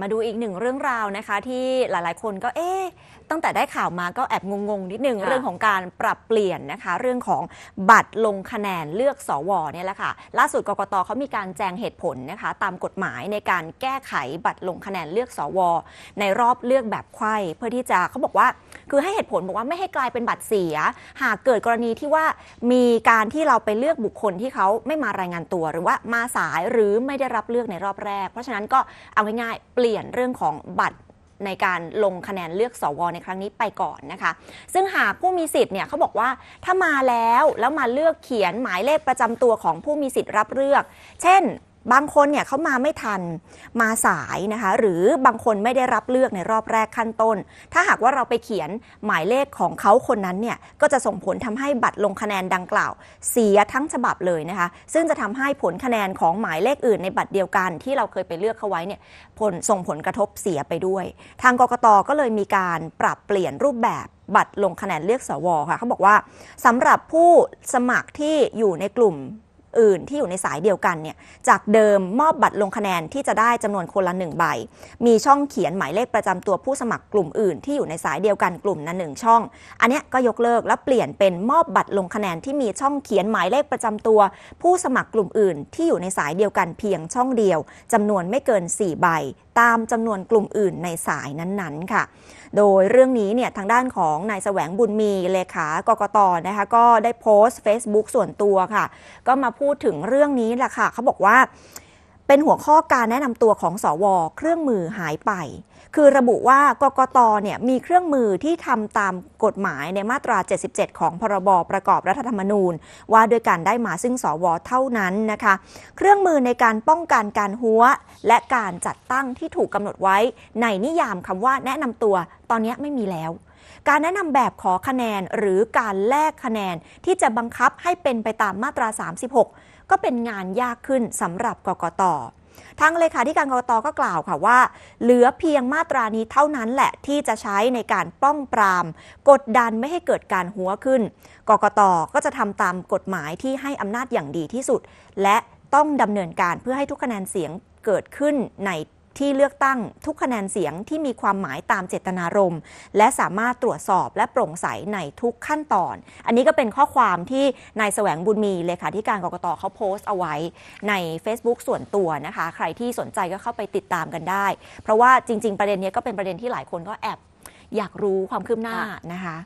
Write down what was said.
มาดูอีกหนึ่งเรื่องราวนะคะที่หลายๆคนก็เอ๊ะตั้งแต่ได้ข่าวมาก็แอบงงๆนิดนึง่งเรื่องของการปรับเปลี่ยนนะคะ เรื่องของบัตรลงคะแนนเลือกสวเนี่ยแหละค่ะล่าสุดกกตเขามีการแจงเหตุผลนะคะ ตามกฎหมายในการแก้ไขบัตรลงคะแนนเลือกสว ในรอบเลือกแบบไข่้เพื่อที่จะเขาบอกว่าคือให้เหตุผลบอกว่าไม่ให้กลายเป็นบัตรเสีย หากเกิดกรณีที่ว่ามีการที่เราไปเลือกบุคคลที่เขาไม่มารายงานตัว หรือว่ามาสายหรือไม่ได้รับเลือกในรอบแรกเพราะฉะนั้นก็เอาง่ายๆเปลี่ยนเรื่องของบัตรในการลงคะแนนเลือกสวในครั้งนี้ไปก่อนนะคะซึ่งหากผู้มีสิทธิ์เนี่ยเขาบอกว่าถ้ามาแล้วแล้วมาเลือกเขียนหมายเลขประจำตัวของผู้มีสิทธิ์รับเลือก เช่นบางคนเนี่ยเขามาไม่ทันมาสายนะคะหรือบางคนไม่ได้รับเลือกในรอบแรกขั้นต้น ถ้าหากว่าเราไปเขียนหมายเลขของเขาคนนั้นเนี่ยก็จะส่งผลทำให้บัตรลงคะแนนดังกล่าว เสียทั้งฉบับเลยนะคะซึ่งจะทำให้ผลคะแนนของหมายเลขอื่น ในบัตรเดียวกันที่เราเคยไปเลือกเขาไว้เนี่ยผลส่งผลกระทบเสียไปด้วย ทางกกตก็เลยมีการปรับเปลี่ยนรูปแบบบัตรลงคะแนนเลือกสวค่ะเขาบอกว่าสำหรับผู้สมัครที่อยู่ในกลุ่มอื่นที่อยู่ในสายเดียวกันเนี่ยจากเดิมมอบบัตรลงคะแนนที่จะได้จำนวนคนละหนึ่งใบ มีช่องเขียนหมายเลขประจำตัวผู้สมัครกลุ่มอื่นที่อยู่ในสายเดียวกันกลุ่มนั้นหนึ่งช่อง อันนี้ก็ยกเลิก และเปลี่ยนเป็นมอบบัตรลงคะแนนที่มีช่องเขียนหมายเลขประจำตัว ผู้สมัครกลุ่มอื่นที่อยู่ในสายเดียวกันเพียงช่องเดียว จำนวนไม่เกิน 4 ใบตามจำนวนกลุ่มอื่นในสายนั้นๆค่ะ โดยเรื่องนี้เนี่ย ทางด้านของนายแสวงบุญมีเลขากกตนะคะ ก็ได้โพสต์ Facebook ส่วนตัวค่ะ ก็มาพูดถึงเรื่องนี้แหละค่ะเขาบอกว่าเป็นหัวข้อการแนะนำตัวของสอวอเครื่องมือหายไป คือระบุว่ากกตเนี่ยมีเครื่องมือที่ทำตามกฎหมายในมาตรา 77 ของพรบประกอบรัฐธรรมนูญ ว่าด้วยการได้มาซึ่งสอวอเท่านั้นนะคะ เครื่องมือในการป้องกันการหัวและการจัดตั้งที่ถูกกำหนดไว้ ในนิยามคำว่าแนะนำตัวตอนนี้ไม่มีแล้ว การแนะนำแบบขอคะแนนหรือการแลกคะแนนที่จะบังคับให้เป็นไปตามมาตรา 36 ก็เป็นงานยากขึ้นสำหรับกกตทางเลขาธิการกรกตก็กล่าวค่ะว่า เหลือเพียงมาตรานี้เท่านั้นแหละที่จะใช้ในการป้องปรามกดดันไม่ให้เกิดการหัวขึ้นกกตก็จะทำตามกฎหมายที่ให้อำนาจอย่างดีที่สุด และต้องดำเนินการเพื่อให้ทุกคะแนนเสียงเกิดขึ้นในที่เลือกตั้งทุกคะแนนเสียงที่มีความหมายตามเจตนารมณ์ และสามารถตรวจสอบและโปร่งใสในทุกขั้นตอน อันนี้ก็เป็นข้อความที่นายแสวงบุญมี เลขาธิการกรกตเขาโพสต์เอาไว้ใน Facebook ส่วนตัวนะคะ ใครที่สนใจก็เข้าไปติดตามกันได้ เพราะว่าจริง ๆ ประเด็นนี้ก็เป็นประเด็นที่หลายคนก็แอบอยากรู้ความคืบหน้านะคะ